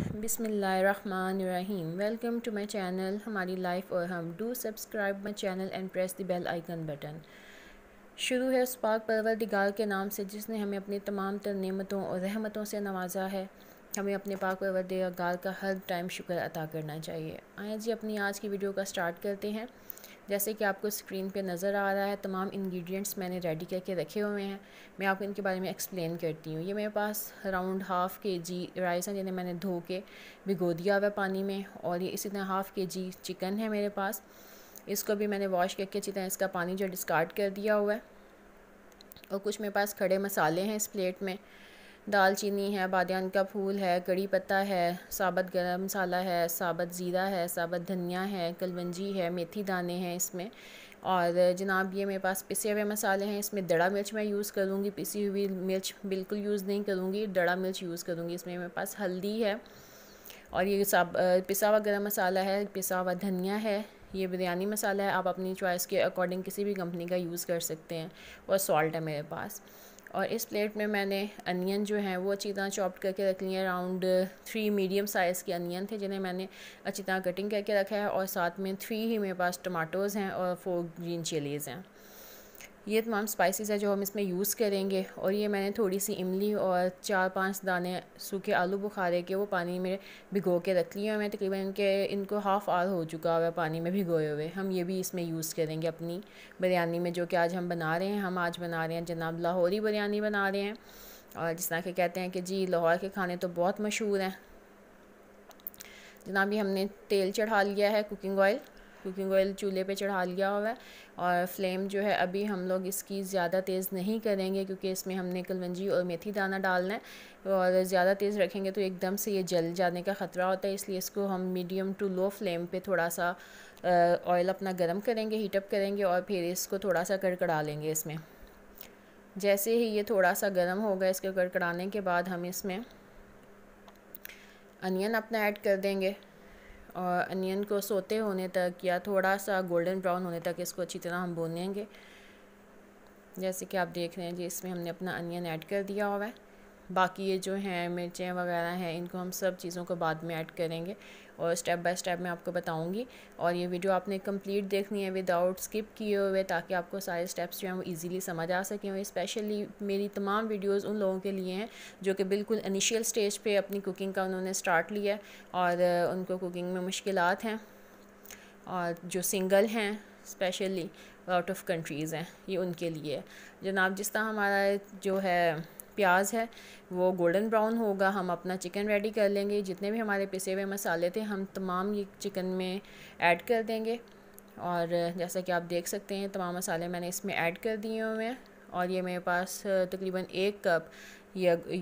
बिसमीम welcome to my channel हमारी life और हम do subscribe my channel and press the bell icon button शुरू है उस पाक परवरदिगार के नाम से जिसने हमें अपनी तमाम तर नमतों और रहमतों से नवाजा है हमें अपने पाक दिगार का हर टाइम शुक्र अदा करना चाहिए आए जी अपनी आज की वीडियो का स्टार्ट करते हैं जैसे कि आपको स्क्रीन पे नज़र आ रहा है तमाम इंग्रेडिएंट्स मैंने रेडी करके रखे हुए हैं मैं आपको इनके बारे में एक्सप्लेन करती हूँ ये मेरे पास अराउंड हाफ़ के जी राइस हैं जिन्हें मैंने धो के भिगो दिया हुआ पानी में और ये इसी तरह हाफ़ के जी चिकन है मेरे पास इसको भी मैंने वॉश करके अच्छी तरह इसका पानी जो डिस्कार्ड कर दिया हुआ है और कुछ मेरे पास खड़े मसाले हैं इस प्लेट में दालचीनी है बादियान का फूल है कड़ी पत्ता है साबत गरम मसाला है साबत ज़ीरा है साबत धनिया है कलवंजी है मेथी दाने हैं इसमें और जनाब ये मेरे पास पिसे हुए मसाले हैं इसमें दड़ा मिर्च मैं यूज़ करूँगी पिसी हुई मिर्च बिल्कुल यूज़ नहीं करूँगी दड़ा मिर्च यूज़ करूँगी इसमें मेरे पास हल्दी है और ये साब पिसा हुआ गर्म मसाला है पिसा हुआ धनिया है ये बिरयानी मसाला है आप अपनी चॉइस के अकॉर्डिंग किसी भी कंपनी का यूज़ कर सकते हैं और सॉल्ट है मेरे पास और इस प्लेट में मैंने अनियन जो है वो अच्छी तरह चॉप्ड करके रख लिए अराउंड थ्री मीडियम साइज़ के अनियन थे जिन्हें मैंने अच्छी तरह कटिंग करके रखा है और साथ में थ्री ही मेरे पास टमाटोज़ हैं और फोर ग्रीन चिलीज़ हैं ये तमाम स्पाइसेस है जो हम इसमें यूज़ करेंगे और ये मैंने थोड़ी सी इमली और चार पांच दाने सूखे आलू बुखारे के वो पानी में भिगो के रख लिए हैं मैं तकरीबन इनके इनको हाफ़ आवर हो चुका हुआ पानी में भिगोए हुए हम ये भी इसमें यूज़ करेंगे अपनी बिरयानी में जो कि आज हम बना रहे हैं हम आज बना रहे हैं जनाब लाहौरी बिरयानी बना रहे हैं और जिस तरह के कहते हैं कि जी लाहौर के खाने तो बहुत मशहूर हैं जनाब ये हमने तेल चढ़ा लिया है कुकिंग ऑयल कुकिंग ऑयल चूल्हे पे चढ़ा लिया हुआ है और फ्लेम जो है अभी हम लोग इसकी ज़्यादा तेज़ नहीं करेंगे क्योंकि इसमें हमने कलवंजी और मेथी दाना डालना है और ज़्यादा तेज़ रखेंगे तो एकदम से ये जल जाने का ख़तरा होता है इसलिए इसको हम मीडियम टू लो फ्लेम पर थोड़ा सा ऑयल अपना गर्म करेंगे हीटअप करेंगे और फिर इसको थोड़ा सा कड़कड़ा लेंगे इसमें जैसे ही ये थोड़ा सा गर्म होगा इसके कड़कड़ाने के बाद हम इसमें अनियन अपना ऐड कर देंगे और अनियन को सोते होने तक या थोड़ा सा गोल्डन ब्राउन होने तक इसको अच्छी तरह हम भूनेंगे जैसे कि आप देख रहे हैं जी इसमें हमने अपना अनियन ऐड कर दिया हुआ है बाकी ये जो हैं मिर्चें वगैरह हैं इनको हम सब चीज़ों को बाद में ऐड करेंगे और स्टेप बाय स्टेप मैं आपको बताऊंगी और ये वीडियो आपने कंप्लीट देखनी है विदाउट स्किप किए हुए ताकि आपको सारे स्टेप्स जो हैं वो इजीली समझ आ सकें और स्पेशली मेरी तमाम वीडियोस उन लोगों के लिए हैं जो कि बिल्कुल इनिशियल स्टेज पे अपनी कुकिंग का उन्होंने स्टार्ट लिया है और उनको कुकिंग में मुश्किल हैं और जो सिंगल हैं स्पेशली आउट ऑफ कंट्रीज़ हैं ये उनके लिए जनाब जिस तरह हमारा जो है प्याज है वो गोल्डन ब्राउन होगा हम अपना चिकन रेडी कर लेंगे जितने भी हमारे पिसे हुए मसाले थे हम तमाम ये चिकन में ऐड कर देंगे और जैसा कि आप देख सकते हैं तमाम मसाले मैंने इसमें ऐड कर दिए हुए हैं और ये मेरे पास तकरीबन एक कप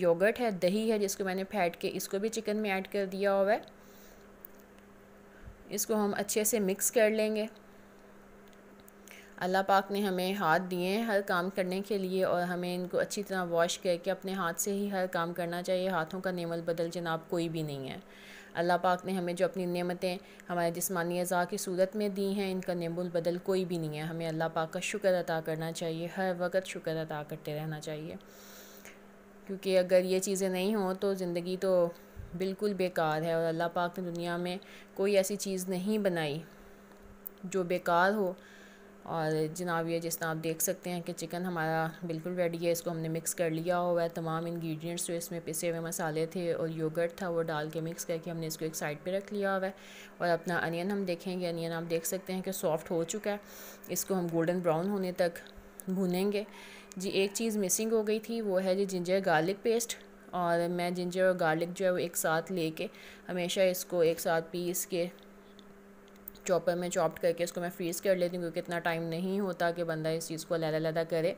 योगर्ट है दही है जिसको मैंने फैट के इसको भी चिकन में ऐड कर दिया हुआ है इसको हम अच्छे से मिक्स कर लेंगे अल्लाह पाक ने हमें हाथ दिए हैं हर काम करने के लिए और हमें इनको अच्छी तरह वॉश करके अपने हाथ से ही हर काम करना चाहिए हाथों का नेमल बदल जनाब कोई भी नहीं है अल्लाह पाक ने हमें जो अपनी नेमतें हमारे जिसमानी अज़ा की सूरत में दी हैं इनका नेमुल बदल कोई भी नहीं है हमें अल्लाह पाक का शुक्र अदा करना चाहिए हर वक्त शुक्र अदा करते रहना चाहिए क्योंकि अगर ये चीज़ें नहीं हों तो ज़िंदगी तो बिल्कुल बेकार है और अल्लाह पाक ने दुनिया में कोई ऐसी चीज़ नहीं बनाई जो बेकार हो और जनाब ये जिस तरह आप देख सकते हैं कि चिकन हमारा बिल्कुल रेडी है इसको हमने मिक्स कर लिया हुआ है तमाम इंग्रेडिएंट्स जो इसमें पिसे हुए मसाले थे और योगर्ट था वो डाल के मिक्स करके हमने इसको एक साइड पे रख लिया हुआ है और अपना अनियन हम देखेंगे अनियन आप देख सकते हैं कि सॉफ्ट हो चुका है इसको हम गोल्डन ब्राउन होने तक भूनेंगे जी एक चीज़ मिसिंग हो गई थी वो है जी जिंजर गार्लिक पेस्ट और मैं जिंजर और गार्लिक जो है वो एक साथ लेके हमेशा इसको एक साथ पीस के चॉपर में चॉप्ड करके इसको मैं फ्रीज़ कर लेती हूँ क्योंकि इतना टाइम नहीं होता कि बंदा इस चीज़ को लहदा लहदा करे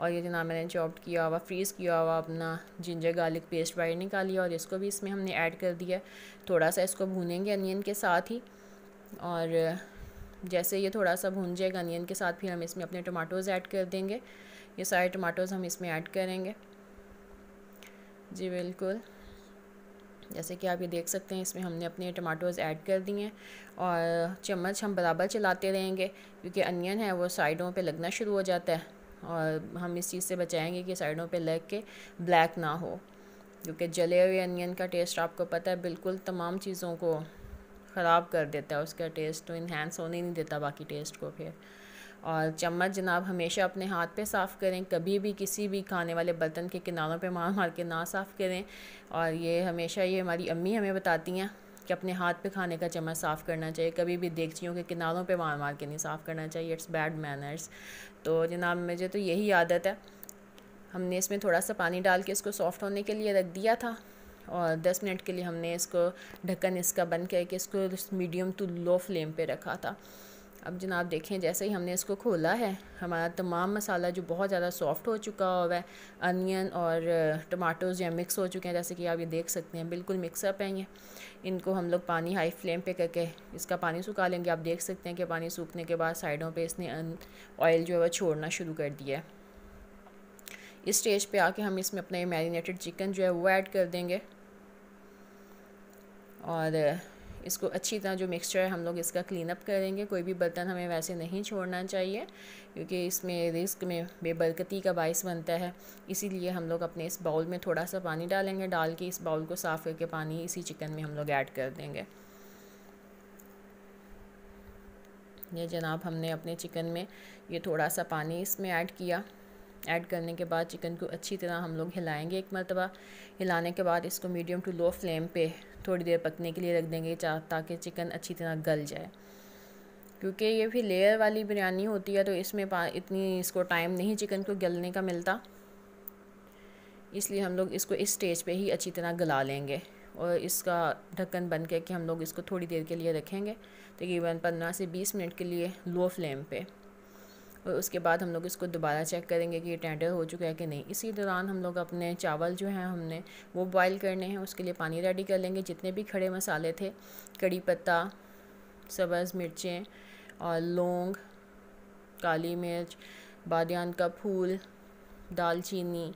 और ये जना मैंने चॉप्ड किया हुआ फ्रीज़ किया हुआ अपना जिंजर गार्लिक पेस्ट बाहर निकाली और इसको भी इसमें हमने ऐड कर दिया थोड़ा सा इसको भूनेंगे अनियन के साथ ही और जैसे ये थोड़ा सा भून जाएगा अनियन के साथ फिर हम इसमें अपने टमाटोज़ ऐड कर देंगे ये सारे टमाटोज़ हम इसमें ऐड करेंगे जी बिल्कुल जैसे कि आप ये देख सकते हैं इसमें हमने अपने टमाटोज़ ऐड कर दिए हैं और चम्मच हम बराबर चलाते रहेंगे क्योंकि अनियन है वो साइडों पे लगना शुरू हो जाता है और हम इस चीज़ से बचाएंगे कि साइडों पे लग के ब्लैक ना हो क्योंकि जले हुए अनियन का टेस्ट आपको पता है बिल्कुल तमाम चीज़ों को ख़राब कर देता है उसका टेस्ट तो इन्हेंस होने नहीं देता बाकी टेस्ट को फिर और चम्मच जनाब हमेशा अपने हाथ पे साफ़ करें कभी भी किसी भी खाने वाले बर्तन के किनारों पे मार मार के ना साफ़ करें और ये हमेशा ये हमारी अम्मी हमें बताती हैं कि अपने हाथ पे खाने का चम्मच साफ़ करना चाहिए कभी भी देखचियों के किनारों पे मार मार के नहीं साफ़ करना चाहिए इट्स बैड मैनर्स तो जनाब मुझे तो यही आदत है हमने इसमें थोड़ा सा पानी डाल के इसको सॉफ़्ट होने के लिए रख दिया था और 10 मिनट के लिए हमने इसको ढक्कन इसका बंद करके इसको मीडियम टू लो फ्लेम पे रखा था अब जनाब देखें जैसे ही हमने इसको खोला है हमारा तमाम मसाला जो बहुत ज़्यादा सॉफ्ट हो चुका हुआ है अनियन और टमाटोज जो मिक्स हो चुके हैं जैसे कि आप ये देख सकते हैं बिल्कुल मिक्सअप हैं ये इनको हम लोग पानी हाई फ्लेम पे करके इसका पानी सुखा लेंगे आप देख सकते हैं कि पानी सूखने के बाद साइडों पर इसने ऑयल जो है वह छोड़ना शुरू कर दिया है इस स्टेज पर आके हम इसमें अपना मैरिनेटेड चिकन जो है वो ऐड कर देंगे और इसको अच्छी तरह जो मिक्सचर है हम लोग इसका क्लीन अप करेंगे कोई भी बर्तन हमें वैसे नहीं छोड़ना चाहिए क्योंकि इसमें रिस्क में बेबरकती का बायस बनता है इसीलिए हम लोग अपने इस बाउल में थोड़ा सा पानी डालेंगे डाल के इस बाउल को साफ़ करके पानी इसी चिकन में हम लोग ऐड कर देंगे ये जनाब हमने अपने चिकन में ये थोड़ा सा पानी इसमें ऐड किया ऐड करने के बाद चिकन को अच्छी तरह हम लोग हिलाएंगे एक मरतबा हिलाने के बाद इसको मीडियम टू लो फ्लेम पे थोड़ी देर पकने के लिए रख देंगे ताकि चिकन अच्छी तरह गल जाए क्योंकि ये फिर लेयर वाली बिरयानी होती है तो इसमें इतनी इसको टाइम नहीं चिकन को गलने का मिलता इसलिए हम लोग इसको इस स्टेज पर ही अच्छी तरह गला लेंगे और इसका ढक्कन बंद के हम लोग इसको थोड़ी देर के लिए रखेंगे तकरीबन पंद्रह से बीस मिनट के लिए लो फ्लेम पे और उसके बाद हम लोग इसको दोबारा चेक करेंगे कि ये टेंडर हो चुका है कि नहीं इसी दौरान हम लोग अपने चावल जो हैं हमने वो बॉयल करने हैं उसके लिए पानी रेडी कर लेंगे जितने भी खड़े मसाले थे कड़ी पत्ता सब्ज़ मिर्चें और लौंग काली मिर्च बादियान का फूल दालचीनी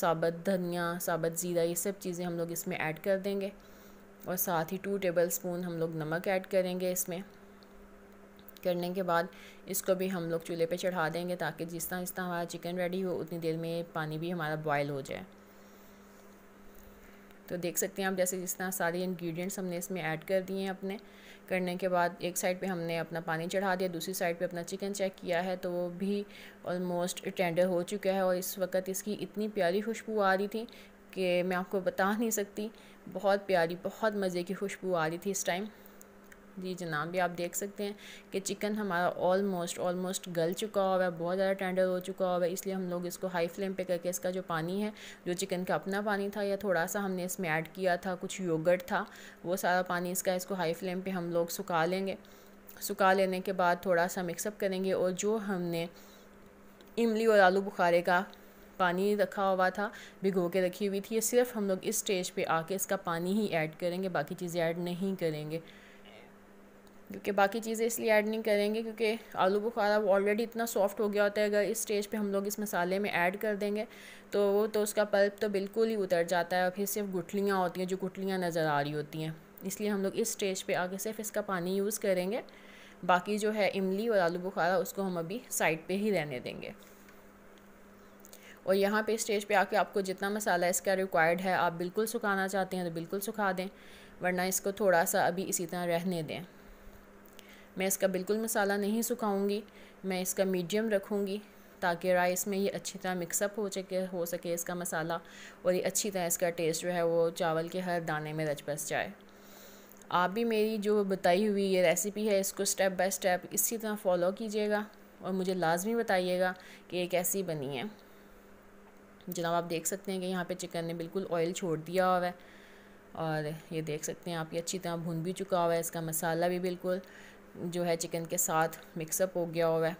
साबत धनिया साबत ज़ीरा ये सब चीज़ें हम लोग इसमें ऐड कर देंगे और साथ ही टू टेबल स्पून हम लोग नमक ऐड करेंगे इसमें करने के बाद इसको भी हम लोग चूल्हे पे चढ़ा देंगे ताकि जिस तरह जिस तरह हमारा चिकन रेडी हो उतनी देर में पानी भी हमारा बॉयल हो जाए तो देख सकते हैं आप जैसे जिस तरह सारे इंग्रेडिएंट्स हमने इसमें ऐड कर दिए हैं अपने करने के बाद एक साइड पे हमने अपना पानी चढ़ा दिया दूसरी साइड पे अपना चिकन चेक किया है तो वो भी ऑलमोस्ट टेंडर हो चुका है और इस वक्त इसकी इतनी प्यारी खुशबू आ रही थी कि मैं आपको बता नहीं सकती बहुत प्यारी बहुत मज़े की खुशबू आ रही थी इस टाइम जी जनाब भी आप देख सकते हैं कि चिकन हमारा ऑलमोस्ट ऑलमोस्ट गल चुका हुआ है बहुत ज़्यादा टेंडर हो चुका हुआ है इसलिए हम लोग इसको हाई फ्लेम पे करके इसका जो पानी है जो चिकन का अपना पानी था या थोड़ा सा हमने इसमें ऐड किया था कुछ योगर्ट था वो सारा पानी इसका इसको हाई फ्लेम पर हम लोग सुखा लेंगे सुखा लेने के बाद थोड़ा सा मिक्सअप करेंगे और जो हमने इमली और आलू बुखारे का पानी रखा हुआ था भिगो के रखी हुई थी ये सिर्फ हम लोग इस स्टेज पे आके इसका पानी ही ऐड करेंगे बाकी चीज़ें ऐड नहीं करेंगे क्योंकि बाकी चीज़ें इसलिए ऐड नहीं करेंगे क्योंकि आलू बुखारा ऑलरेडी इतना सॉफ्ट हो गया होता है अगर इस स्टेज पे हम लोग इस मसाले में ऐड कर देंगे तो वो तो उसका पल्प तो बिल्कुल ही उतर जाता है और फिर सिर्फ गुठलियाँ होती हैं जो गुठलियाँ नज़र आ रही होती हैं इसलिए हम लोग इस स्टेज पर आगे सिर्फ इसका पानी यूज़ करेंगे बाकी जो है इमली और आलू बुखारा उसको हम अभी साइड पर ही रहने देंगे और यहाँ पे स्टेज पे आके आपको जितना मसाला इसका रिक्वायर्ड है आप बिल्कुल सुखाना चाहते हैं तो बिल्कुल सुखा दें वरना इसको थोड़ा सा अभी इसी तरह रहने दें मैं इसका बिल्कुल मसाला नहीं सुखाऊंगी मैं इसका मीडियम रखूँगी ताकि राइस में ये अच्छी तरह मिक्सअप हो सके हो सके इसका मसाला और ये अच्छी तरह इसका टेस्ट जो है वो चावल के हर दाने में रच बस जाए आप भी मेरी जो बताई हुई ये रेसिपी है इसको स्टेप बाय स्टेप इसी तरह फॉलो कीजिएगा और मुझे लाजमी बताइएगा कि ये कैसी बनी है जनाब आप देख सकते हैं कि यहाँ पे चिकन ने बिल्कुल ऑयल छोड़ दिया हुआ है और ये देख सकते हैं आप ये अच्छी तरह भुन भी चुका हुआ है इसका मसाला भी बिल्कुल जो है चिकन के साथ मिक्सअप हो गया हुआ है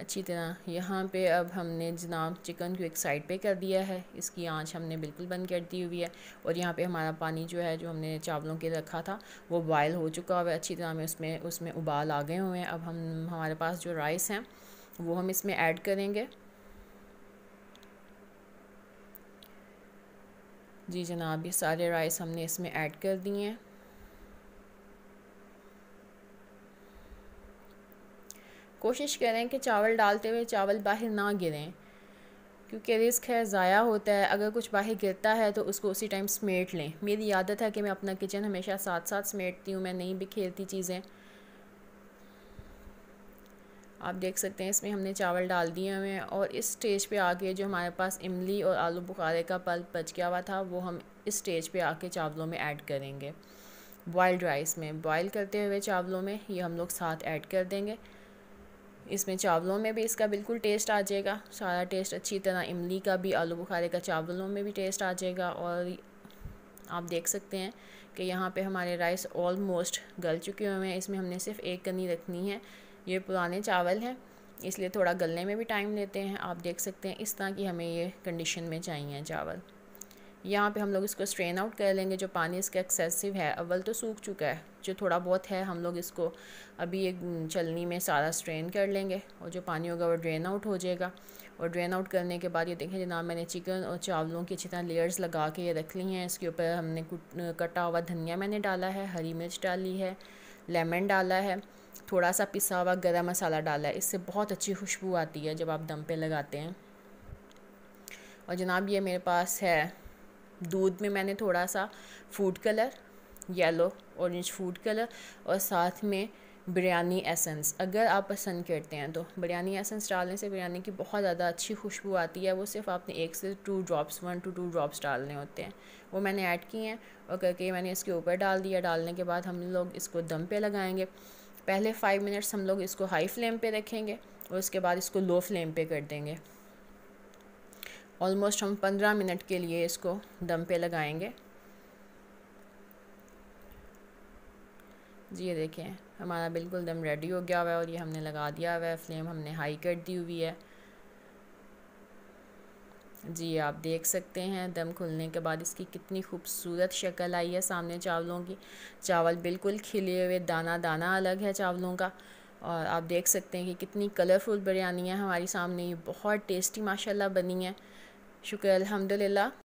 अच्छी तरह यहाँ पे अब हमने जनाब चिकन को एक साइड पे कर दिया है इसकी आंच हमने बिल्कुल बंद कर दी हुई है और यहाँ पे हमारा पानी जो है जो हमने चावलों के रखा था वो बॉयल हो चुका हुआ है अच्छी तरह में उसमें उसमें उबाल आ गए हुए हैं अब हम हमारे पास जो राइस हैं वो हम इसमें ऐड करेंगे जी जनाब ये सारे राइस हमने इसमें ऐड कर दिए हैं कोशिश करें कि चावल डालते हुए चावल बाहर ना गिरें क्योंकि रिस्क है ज़ाया होता है अगर कुछ बाहर गिरता है तो उसको उसी टाइम समेट लें मेरी आदत है कि मैं अपना किचन हमेशा साथ साथ समेटती हूँ मैं नहीं बिखेरती चीज़ें आप देख सकते हैं इसमें हमने चावल डाल दिए हुए हैं और इस स्टेज पे आके जो हमारे पास इमली और आलू बुखारे का पल्प बच गया हुआ था वो हम इस स्टेज पे आके चावलों में ऐड करेंगे बॉयल्ड राइस में बॉयल करते हुए चावलों में ये हम लोग साथ ऐड कर देंगे इसमें चावलों में भी इसका बिल्कुल टेस्ट आ जाएगा सारा टेस्ट अच्छी तरह इमली का भी आलू बुखारे का चावलों में भी टेस्ट आ जाएगा और आप देख सकते हैं कि यहाँ पे हमारे राइस ऑलमोस्ट गल चुके हुए हैं इसमें हमने सिर्फ एक कनी रखनी है ये पुराने चावल हैं इसलिए थोड़ा गलने में भी टाइम लेते हैं आप देख सकते हैं इस तरह की हमें ये कंडीशन में चाहिए चावल यहाँ पे हम लोग इसको स्ट्रेन आउट कर लेंगे जो पानी इसका एक्सेसिव है अव्वल तो सूख चुका है जो थोड़ा बहुत है हम लोग इसको अभी एक चलनी में सारा स्ट्रेन कर लेंगे और जो पानी होगा वो ड्रेन आउट हो जाएगा और ड्रेन आउट करने के बाद ये देखें जनाब मैंने चिकन और चावलों की अच्छी तरह लेयर्स लगा के ये रख ली हैं इसके ऊपर हमने कटा हुआ धनिया मैंने डाला है हरी मिर्च डाली है लेमन डाला है थोड़ा सा पिसा हुआ गर्म मसाला डाला है इससे बहुत अच्छी खुशबू आती है जब आप दम पे लगाते हैं और जनाब ये मेरे पास है दूध में मैंने थोड़ा सा food colour yellow orange food colour और साथ में बिरयानी एसेंस अगर आप पसंद करते हैं तो बिरयानी एसेंस डालने से बिरयानी की बहुत ज़्यादा अच्छी खुशबू आती है वो सिर्फ आपने एक से two drops one two two drops डालने होते हैं वो मैंने ऐड किए हैं और करके मैंने इसके ऊपर डाल दिया डालने के बाद हम लोग इसको दम पे लगाएंगे पहले फ़ाइव मिनट्स हम लोग इसको हाई फ्लेम पर रखेंगे और उसके बाद इसको लो फ्लेम पर कर देंगे ऑलमोस्ट हम पंद्रह मिनट के लिए इसको दम पे लगाएंगे जी ये देखें हमारा बिल्कुल दम रेडी हो गया हुआ है और ये हमने लगा दिया हुआ है फ्लेम हमने हाई कर दी हुई है जी आप देख सकते हैं दम खुलने के बाद इसकी कितनी खूबसूरत शक्ल आई है सामने चावलों की चावल बिल्कुल खिले हुए दाना दाना अलग है चावलों का और आप देख सकते हैं कि कितनी कलरफुल बिरयानी है हमारी सामने ये बहुत टेस्टी माशाल्लाह बनी है शुक्र अल्हम्दुलिल्लाह